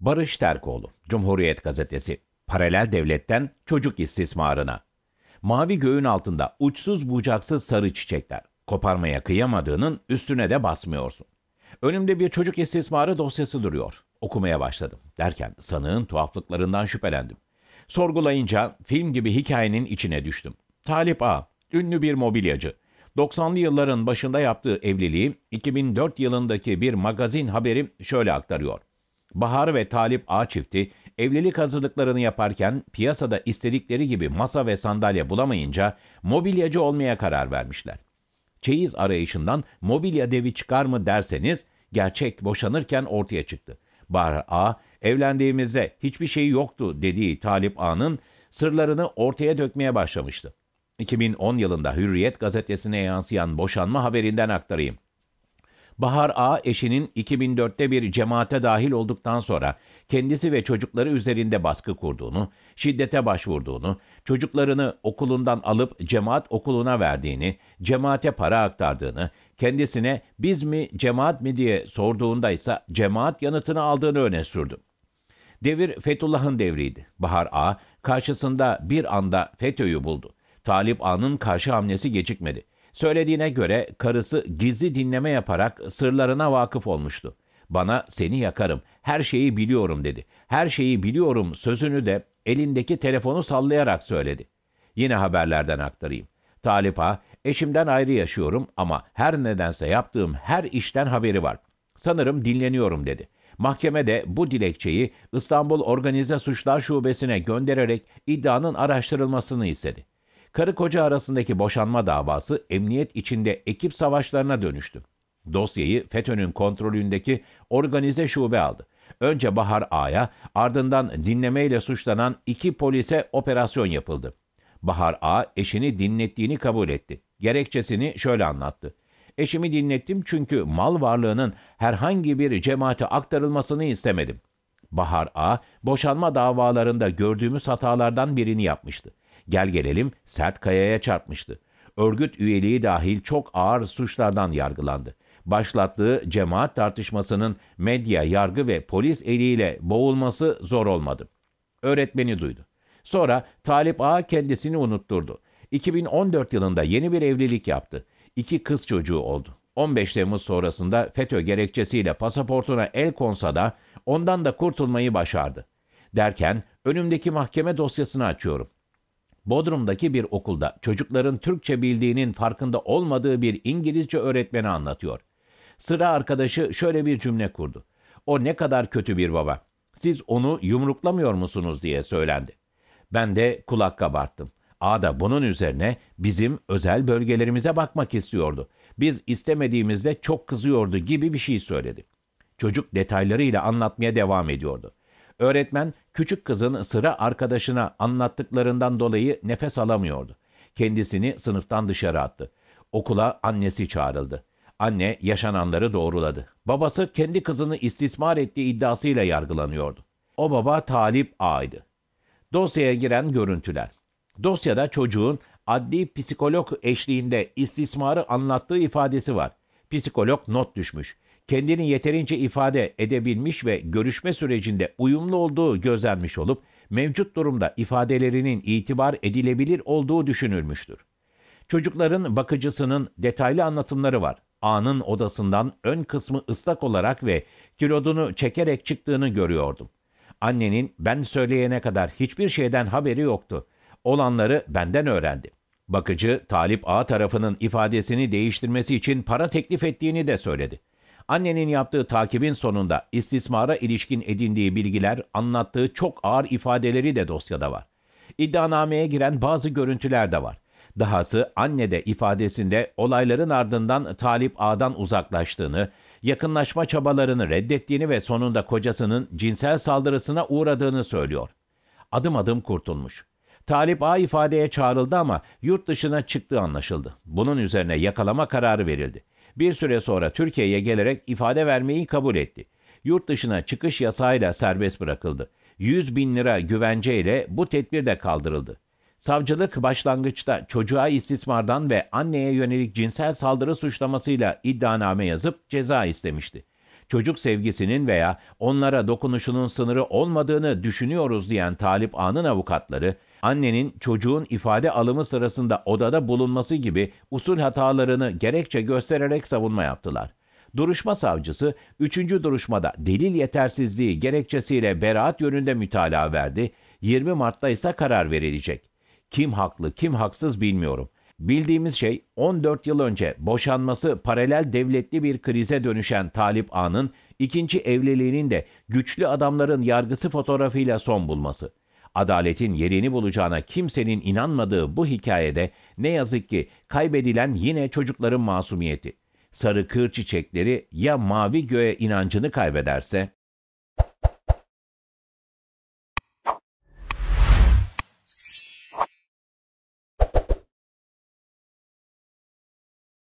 Barış Terkoğlu, Cumhuriyet Gazetesi. Paralel devletten çocuk İstismarı'na. Mavi göğün altında uçsuz bucaksız sarı çiçekler. Koparmaya kıyamadığının üstüne de basmıyorsun. Önümde bir çocuk istismarı dosyası duruyor. Okumaya başladım. Derken sanığın tuhaflıklarından şüphelendim. Sorgulayınca film gibi hikayenin içine düştüm. Talip A, ünlü bir mobilyacı. 90'lı yılların başında yaptığı evliliği 2004 yılındaki bir magazin haberi şöyle aktarıyor. Bahar ve Talip A çifti evlilik hazırlıklarını yaparken piyasada istedikleri gibi masa ve sandalye bulamayınca mobilyacı olmaya karar vermişler. Çeyiz arayışından mobilya devi çıkar mı derseniz gerçek boşanırken ortaya çıktı. Bahar A evlendiğimizde hiçbir şey yoktu dediği Talip A'nın sırlarını ortaya dökmeye başlamıştı. 2010 yılında Hürriyet gazetesine yansıyan boşanma haberinden aktarayım. Bahar A. eşinin 2004'te bir cemaate dahil olduktan sonra kendisi ve çocukları üzerinde baskı kurduğunu, şiddete başvurduğunu, çocuklarını okulundan alıp cemaat okuluna verdiğini, cemaate para aktardığını, kendisine biz mi cemaat mi diye sorduğunda ise cemaat yanıtını aldığını öne sürdü. Devir Fethullah'ın devriydi. Bahar A. karşısında bir anda FETÖ'yü buldu. Talip A'nın karşı hamlesi gecikmedi. Söylediğine göre karısı gizli dinleme yaparak sırlarına vakıf olmuştu. Bana seni yakarım, her şeyi biliyorum dedi. Her şeyi biliyorum sözünü de elindeki telefonu sallayarak söyledi. Yine haberlerden aktarayım. Talipa, eşimden ayrı yaşıyorum ama her nedense yaptığım her işten haberi var. Sanırım dinleniyorum dedi. Mahkemede bu dilekçeyi İstanbul Organize Suçlar Şubesi'ne göndererek iddianın araştırılmasını istedi. Karı koca arasındaki boşanma davası emniyet içinde ekip savaşlarına dönüştü. Dosyayı FETÖ'nün kontrolündeki organize şube aldı. Önce Bahar A'ya ardından dinlemeyle suçlanan iki polise operasyon yapıldı. Bahar A eşini dinlettiğini kabul etti. Gerekçesini şöyle anlattı. Eşimi dinlettim çünkü mal varlığının herhangi bir cemaate aktarılmasını istemedim. Bahar A boşanma davalarında gördüğümüz hatalardan birini yapmıştı. Gel gelelim sert kayaya çarpmıştı. Örgüt üyeliği dahil çok ağır suçlardan yargılandı. Başlattığı cemaat tartışmasının medya, yargı ve polis eliyle boğulması zor olmadı. Öğretmeni duydu. Sonra Talip Ağa kendisini unutturdu. 2014 yılında yeni bir evlilik yaptı. İki kız çocuğu oldu. 15 Temmuz sonrasında FETÖ gerekçesiyle pasaportuna el konsa da ondan da kurtulmayı başardı. Derken önümdeki mahkeme dosyasını açıyorum. Bodrum'daki bir okulda çocukların Türkçe bildiğinin farkında olmadığı bir İngilizce öğretmeni anlatıyor. Sıra arkadaşı şöyle bir cümle kurdu. O ne kadar kötü bir baba. Siz onu yumruklamıyor musunuz diye söylendi. Ben de kulak kabarttım. Ada bunun üzerine bizim özel bölgelerimize bakmak istiyordu. Biz istemediğimizde çok kızıyordu gibi bir şey söyledi. Çocuk detaylarıyla anlatmaya devam ediyordu. Öğretmen küçük kızın sıra arkadaşına anlattıklarından dolayı nefes alamıyordu. Kendisini sınıftan dışarı attı. Okula annesi çağrıldı. Anne yaşananları doğruladı. Babası kendi kızını istismar ettiği iddiasıyla yargılanıyordu. O baba Talip A'ydı. Dosyaya giren görüntüler. Dosyada çocuğun adli psikolog eşliğinde istismarı anlattığı ifadesi var. Psikolog not düşmüş kendini yeterince ifade edebilmiş ve görüşme sürecinde uyumlu olduğu gözlenmiş olup mevcut durumda ifadelerinin itibar edilebilir olduğu düşünülmüştür. Çocukların bakıcısının detaylı anlatımları var. A'nın odasından ön kısmı ıslak olarak ve kilodunu çekerek çıktığını görüyordum. Annenin ben söyleyene kadar hiçbir şeyden haberi yoktu. Olanları benden öğrendi. Bakıcı Talip A tarafının ifadesini değiştirmesi için para teklif ettiğini de söyledi. Annenin yaptığı takibin sonunda istismara ilişkin edindiği bilgiler, anlattığı çok ağır ifadeleri de dosyada var. İddianameye giren bazı görüntüler de var. Dahası anne de ifadesinde olayların ardından Talip A'dan uzaklaştığını, yakınlaşma çabalarını reddettiğini ve sonunda kocasının cinsel saldırısına uğradığını söylüyor. Adım adım kurtulmuş. Talip A ifadeye çağrıldı ama yurt dışına çıktığı anlaşıldı. Bunun üzerine yakalama kararı verildi. Bir süre sonra Türkiye'ye gelerek ifade vermeyi kabul etti. Yurt dışına çıkış yasağıyla serbest bırakıldı. 100 bin lira güvenceyle bu tedbir de kaldırıldı. Savcılık başlangıçta çocuğa istismardan ve anneye yönelik cinsel saldırı suçlamasıyla iddianame yazıp ceza istemişti. Çocuk sevgisinin veya onlara dokunuşunun sınırı olmadığını düşünüyoruz diyen Talip A'nın avukatları annenin çocuğun ifade alımı sırasında odada bulunması gibi usul hatalarını gerekçe göstererek savunma yaptılar. Duruşma savcısı üçüncü duruşmada delil yetersizliği gerekçesiyle beraat yönünde mütalaa verdi. 20 Mart'ta ise karar verilecek. Kim haklı, kim haksız bilmiyorum. Bildiğimiz şey 14 yıl önce boşanması paralel devletli bir krize dönüşen Talip A'nın ikinci evliliğinin de güçlü adamların yargısı fotoğrafıyla son bulması. Adaletin yerini bulacağına kimsenin inanmadığı bu hikayede ne yazık ki kaybedilen yine çocukların masumiyeti. Sarı kır çiçekleri ya mavi göğe inancını kaybederse